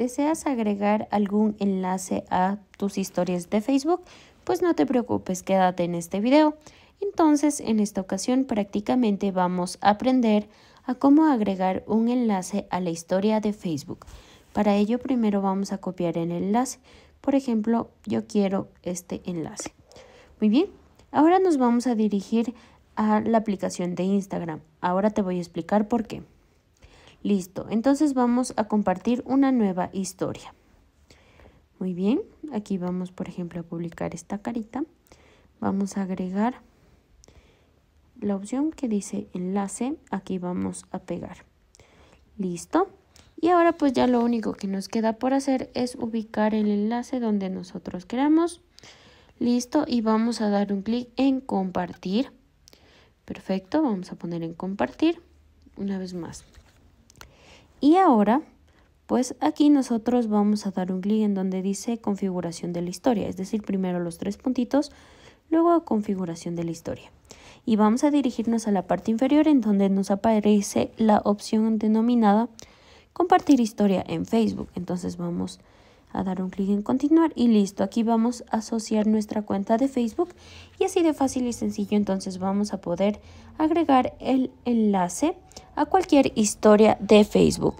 ¿Deseas agregar algún enlace a tus historias de Facebook? Pues no te preocupes, quédate en este video. Entonces, en esta ocasión prácticamente vamos a aprender a cómo agregar un enlace a la historia de Facebook. Para ello primero vamos a copiar el enlace. Por ejemplo, yo quiero este enlace. Muy bien, ahora nos vamos a dirigir a la aplicación de Instagram. Ahora te voy a explicar por qué. Listo, entonces vamos a compartir una nueva historia. Muy bien, aquí vamos por ejemplo a publicar esta carita. Vamos a agregar la opción que dice enlace, aquí vamos a pegar. Listo. Y ahora pues ya lo único que nos queda por hacer es ubicar el enlace donde nosotros queramos. Listo, y vamos a dar un clic en compartir. Perfecto, vamos a poner en compartir una vez más. Y ahora, pues aquí nosotros vamos a dar un clic en donde dice configuración de la historia, es decir, primero los tres puntitos, luego configuración de la historia. Y vamos a dirigirnos a la parte inferior en donde nos aparece la opción denominada compartir historia en Facebook. Entonces vamos a dar un clic en continuar y listo, aquí vamos a asociar nuestra cuenta de Facebook y así de fácil y sencillo entonces vamos a poder agregar el enlace a cualquier historia de Facebook.